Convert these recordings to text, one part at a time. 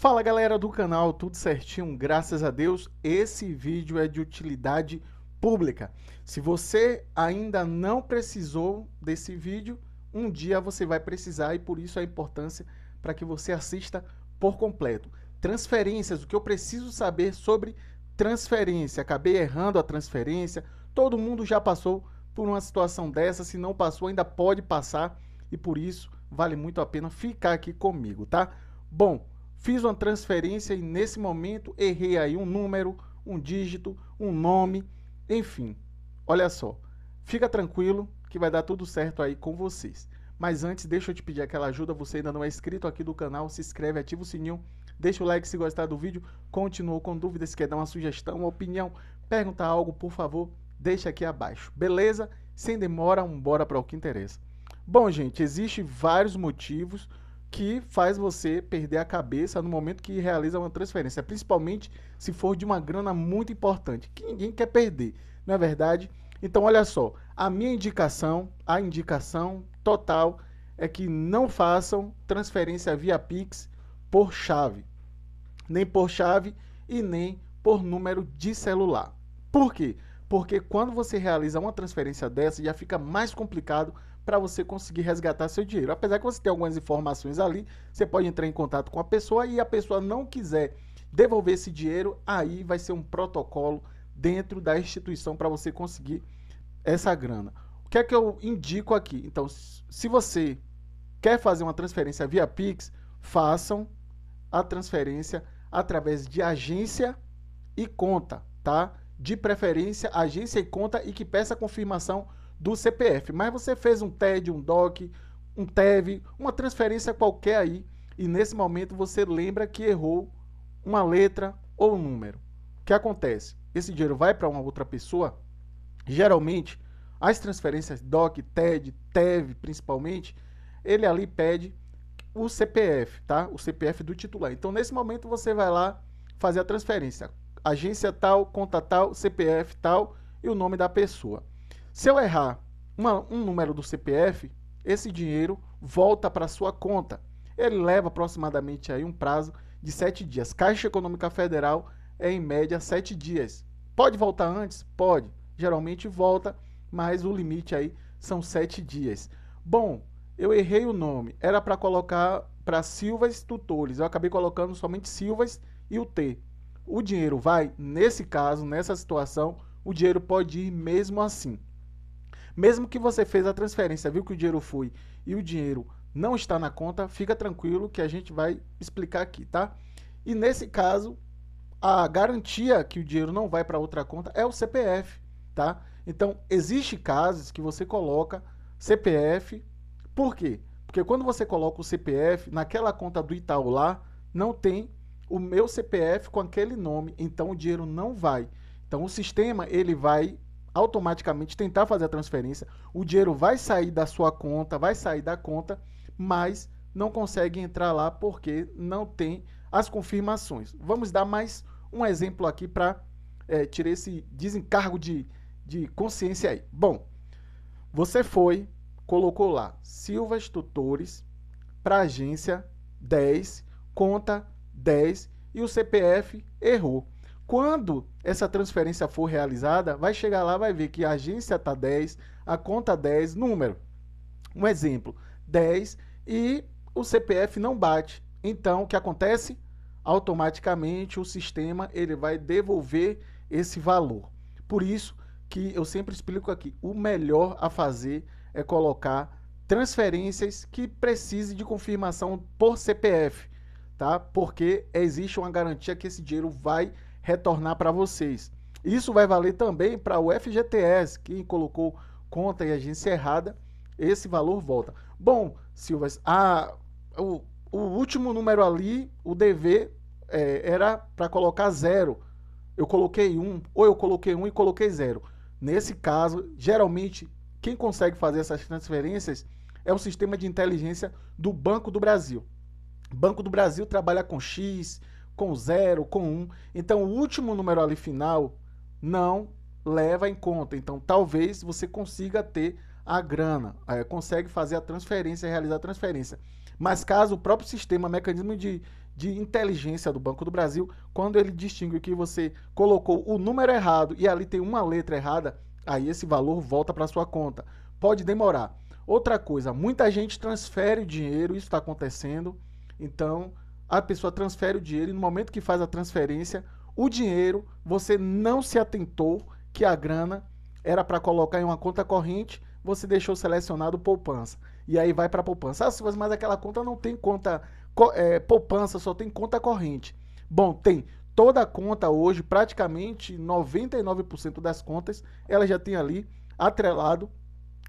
Fala galera do canal, tudo certinho? Graças a Deus, esse vídeo é de utilidade pública. Se você ainda não precisou desse vídeo, um dia você vai precisar e por isso a importância para que você assista por completo. Transferências, o que eu preciso saber sobre transferência. Acabei errando a transferência, todo mundo já passou por uma situação dessa, se não passou ainda pode passar e por isso vale muito a pena ficar aqui comigo, tá? Bom, fiz uma transferência e nesse momento errei aí um número, um dígito, um nome, enfim. Olha só, fica tranquilo que vai dar tudo certo aí com vocês. Mas antes, deixa eu te pedir aquela ajuda, você ainda não é inscrito aqui do canal, se inscreve, ativa o sininho, deixa o like se gostar do vídeo, Continua com dúvidas, quer dar uma sugestão, uma opinião, perguntar algo, por favor, deixa aqui abaixo. Beleza? Sem demora, um bora para o que interessa. Bom, gente, existem vários motivos que faz você perder a cabeça no momento que realiza uma transferência, principalmente se for de uma grana muito importante, que ninguém quer perder, não é verdade? Então, olha só, a minha indicação, a indicação total é que não façam transferência via Pix por chave, nem por chave e nem por número de celular. Por quê? porque quando você realiza uma transferência dessa, já fica mais complicado para você conseguir resgatar seu dinheiro. Apesar que você tem algumas informações ali, você pode entrar em contato com a pessoa e a pessoa não quiser devolver esse dinheiro, aí vai ser um protocolo dentro da instituição para você conseguir essa grana. O que é que eu indico aqui? Então, se você quer fazer uma transferência via Pix, façam a transferência através de agência e conta, tá? de preferência agência e conta e que peça a confirmação do CPF. Mas você fez um TED, um DOC, um TEV, uma transferência qualquer aí e nesse momento você lembra que errou uma letra ou um número. O que acontece? Esse dinheiro vai para uma outra pessoa. Geralmente, as transferências DOC, TED, TEV, principalmente, ele ali pede o CPF, tá? O CPF do titular. Então, nesse momento, você vai lá fazer a transferência agência tal, conta tal, CPF tal e o nome da pessoa. Se eu errar uma, um número do CPF, esse dinheiro volta para sua conta. Ele leva aproximadamente aí um prazo de sete dias. Caixa Econômica Federal é em média sete dias. Pode voltar antes? Pode. Geralmente volta, mas o limite aí são sete dias. Bom, eu errei o nome. Era para colocar para Silvas Tutores. Eu acabei colocando somente Silvas e o T o dinheiro vai, nesse caso, nessa situação, o dinheiro pode ir mesmo assim. Mesmo que você fez a transferência, viu que o dinheiro foi e o dinheiro não está na conta, fica tranquilo que a gente vai explicar aqui, tá? E nesse caso, a garantia que o dinheiro não vai para outra conta é o CPF, tá? Então, existe casos que você coloca CPF, por quê? Porque quando você coloca o CPF naquela conta do Itaú lá, não tem o meu CPF com aquele nome, então o dinheiro não vai. Então o sistema ele vai automaticamente tentar fazer a transferência, o dinheiro vai sair da sua conta, vai sair da conta, mas não consegue entrar lá porque não tem as confirmações. Vamos dar mais um exemplo aqui para é, tirar esse desencargo de, de consciência aí. Bom, você foi, colocou lá Silvas Tutores para agência 10, conta 10 e o CPF errou. Quando essa transferência for realizada, vai chegar lá, vai ver que a agência está 10, a conta 10, número. Um exemplo, 10 e o CPF não bate. Então, o que acontece? Automaticamente o sistema ele vai devolver esse valor. Por isso que eu sempre explico aqui, o melhor a fazer é colocar transferências que precise de confirmação por CPF tá? Porque existe uma garantia que esse dinheiro vai retornar para vocês. Isso vai valer também para o FGTS, quem colocou conta e agência errada, esse valor volta. Bom, Silvas, a, o, o último número ali, o DV, é, era para colocar zero. Eu coloquei um, ou eu coloquei um e coloquei zero. Nesse caso, geralmente, quem consegue fazer essas transferências é o sistema de inteligência do Banco do Brasil. Banco do Brasil trabalha com X, com zero, com um. Então, o último número ali final não leva em conta. Então, talvez você consiga ter a grana, é, consegue fazer a transferência, realizar a transferência. Mas caso o próprio sistema, mecanismo de, de inteligência do Banco do Brasil, quando ele distingue que você colocou o número errado e ali tem uma letra errada, aí esse valor volta para sua conta. Pode demorar. Outra coisa, muita gente transfere o dinheiro, isso está acontecendo então, a pessoa transfere o dinheiro e no momento que faz a transferência, o dinheiro, você não se atentou que a grana era para colocar em uma conta corrente, você deixou selecionado poupança. E aí vai para poupança. Ah, Silvas, mas aquela conta não tem conta é, poupança, só tem conta corrente. Bom, tem. Toda conta hoje, praticamente 99% das contas, ela já tem ali atrelado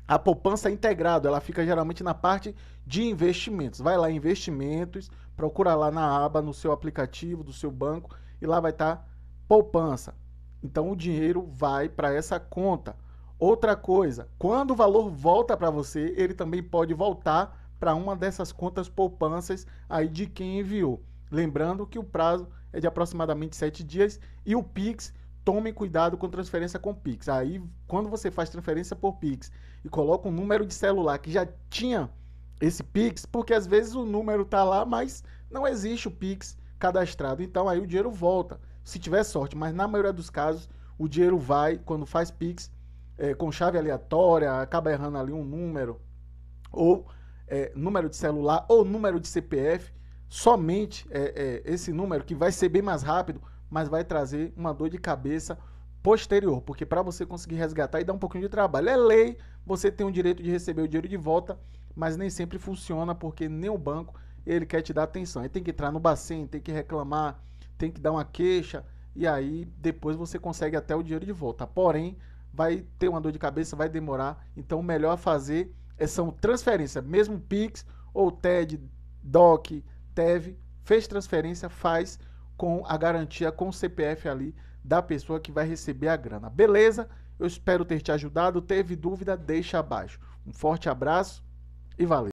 a poupança integrada, é integrado, ela fica geralmente na parte de investimentos. Vai lá em investimentos, procura lá na aba no seu aplicativo do seu banco e lá vai estar tá poupança. Então o dinheiro vai para essa conta. Outra coisa, quando o valor volta para você, ele também pode voltar para uma dessas contas poupanças aí de quem enviou. Lembrando que o prazo é de aproximadamente 7 dias e o Pix tomem cuidado com transferência com Pix. Aí, quando você faz transferência por Pix e coloca um número de celular que já tinha esse Pix, porque às vezes o número tá lá, mas não existe o Pix cadastrado. Então aí o dinheiro volta, se tiver sorte. Mas na maioria dos casos, o dinheiro vai quando faz Pix é, com chave aleatória, acaba errando ali um número, ou é, número de celular, ou número de CPF. Somente é, é, esse número que vai ser bem mais rápido mas vai trazer uma dor de cabeça posterior, porque para você conseguir resgatar e dar um pouquinho de trabalho. É lei, você tem o direito de receber o dinheiro de volta, mas nem sempre funciona porque nem o banco ele quer te dar atenção. Aí tem que entrar no bacen, tem que reclamar, tem que dar uma queixa e aí depois você consegue até o dinheiro de volta. Porém, vai ter uma dor de cabeça, vai demorar. Então o melhor a fazer é, são transferência, mesmo Pix ou TED, DOC, TEV, fez transferência, faz com a garantia com o CPF ali da pessoa que vai receber a grana. Beleza? Eu espero ter te ajudado. Teve dúvida? Deixa abaixo. Um forte abraço e valeu.